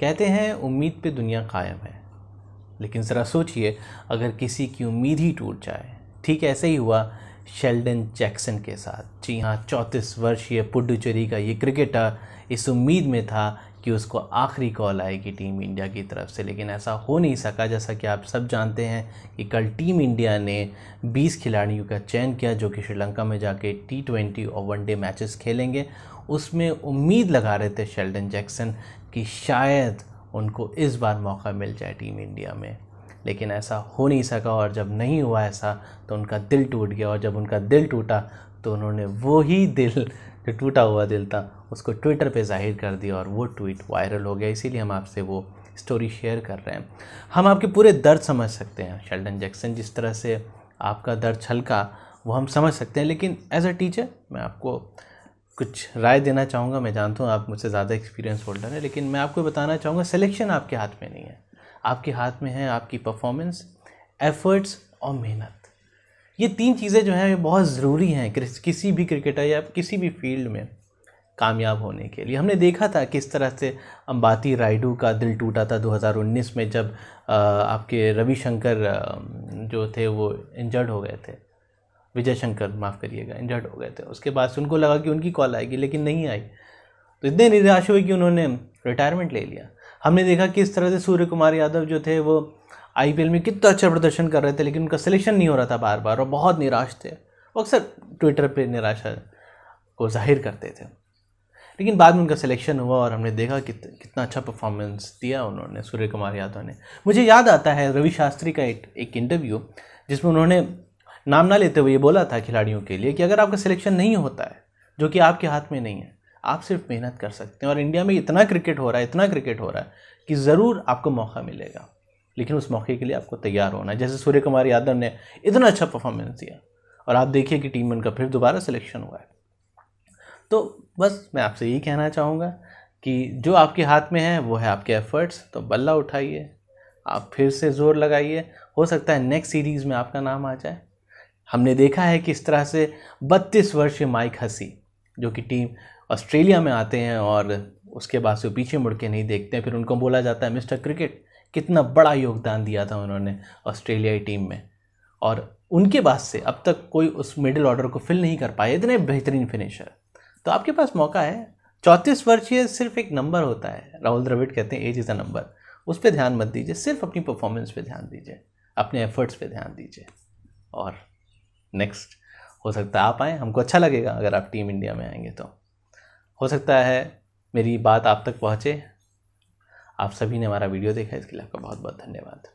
कहते हैं उम्मीद पे दुनिया कायम है लेकिन ज़रा सोचिए अगर किसी की उम्मीद ही टूट जाए ठीक ऐसे ही हुआ शेल्डन जैक्सन के साथ जी हाँ चौंतीस वर्षीय पुडुचेरी का ये क्रिकेटर इस उम्मीद में था कि उसको आखिरी कॉल आएगी टीम इंडिया की तरफ से लेकिन ऐसा हो नहीं सका जैसा कि आप सब जानते हैं कि कल टीम इंडिया ने 20 खिलाड़ियों का चयन किया जो कि श्रीलंका में जाके टी ट्वेंटी और वनडे मैचेस खेलेंगे उसमें उम्मीद लगा रहे थे शेल्डन जैक्सन कि शायद उनको इस बार मौका मिल जाए टीम इंडिया में लेकिन ऐसा हो नहीं सका और जब नहीं हुआ ऐसा तो उनका दिल टूट गया और जब उनका दिल टूटा तो उन्होंने वो ही दिल जो टूटा हुआ दिल था उसको ट्विटर पे जाहिर कर दिया और वो ट्वीट वायरल हो गया इसीलिए हम आपसे वो स्टोरी शेयर कर रहे हैं हम आपके पूरे दर्द समझ सकते हैं शेल्डन जैक्सन जिस तरह से आपका दर्द छलका वो हम समझ सकते हैं लेकिन एज अ टीचर मैं आपको कुछ राय देना चाहूँगा मैं जानता हूँ आप मुझसे ज़्यादा एक्सपीरियंस होल्डर हैं लेकिन मैं आपको बताना चाहूँगा सिलेक्शन आपके हाथ में नहीं है आपके हाथ में है आपकी परफॉर्मेंस एफर्ट्स और मेहनत ये तीन चीज़ें जो हैं बहुत ज़रूरी हैं किसी भी क्रिकेटर या किसी भी फील्ड में कामयाब होने के लिए हमने देखा था किस तरह से अम्बाती राइडू का दिल टूटा था 2019 में जब आपके रविशंकर जो थे वो इंजर्ड हो गए थे विजय शंकर माफ़ करिएगा इंजर्ड हो गए थे उसके बाद से उनको लगा कि उनकी कॉल आएगी लेकिन नहीं आई तो इतने निराश हुए कि उन्होंने रिटायरमेंट ले लिया हमने देखा किस तरह से सूर्य कुमार यादव जो थे वो आईपीएल में कितना अच्छा प्रदर्शन कर रहे थे लेकिन उनका सिलेक्शन नहीं हो रहा था बार बार और बहुत निराश थे वो अक्सर ट्विटर पर निराशा को जाहिर करते थे लेकिन बाद में उनका सिलेक्शन हुआ और हमने देखा कि कितना अच्छा परफॉर्मेंस दिया उन्होंने सूर्य कुमार यादव ने मुझे याद आता है रवि शास्त्री का एक, एक इंटरव्यू जिसमें उन्होंने नाम ना लेते हुए ये बोला था खिलाड़ियों के लिए कि अगर आपका सिलेक्शन नहीं होता है जो कि आपके हाथ में नहीं है आप सिर्फ मेहनत कर सकते हैं और इंडिया में इतना क्रिकेट हो रहा है इतना क्रिकेट हो रहा है कि ज़रूर आपको मौका मिलेगा लेकिन उस मौके के लिए आपको तैयार होना है जैसे सूर्य कुमार यादव ने इतना अच्छा परफॉर्मेंस दिया और आप देखिए कि टीम उनका फिर दोबारा सिलेक्शन हुआ है तो बस मैं आपसे यही कहना चाहूँगा कि जो आपके हाथ में है वो है आपके एफर्ट्स तो बल्ला उठाइए आप फिर से ज़ोर लगाइए हो सकता है नेक्स्ट सीरीज़ में आपका नाम आ जाए हमने देखा है कि इस तरह से बत्तीस वर्षीय माइक हसी जो कि टीम ऑस्ट्रेलिया में आते हैं और उसके बाद से पीछे मुड़ के नहीं देखते हैं फिर उनको बोला जाता है मिस्टर क्रिकेट कितना बड़ा योगदान दिया था उन्होंने ऑस्ट्रेलियाई टीम में और उनके बाद से अब तक कोई उस मिडिल ऑर्डर को फिल नहीं कर पाए इतने बेहतरीन फिनिशर तो आपके पास मौका है चौंतीस वर्षीय सिर्फ एक नंबर होता है राहुल द्रविड कहते हैं एज इज़ अ नंबर उस पर ध्यान मत दीजिए सिर्फ अपनी परफॉर्मेंस पे ध्यान दीजिए अपने एफर्ट्स पे ध्यान दीजिए और नेक्स्ट हो सकता है आप आएँ हमको अच्छा लगेगा अगर आप टीम इंडिया में आएंगे तो हो सकता है मेरी बात आप तक पहुँचे आप सभी ने हमारा वीडियो देखा इसके लिए आपका बहुत बहुत धन्यवाद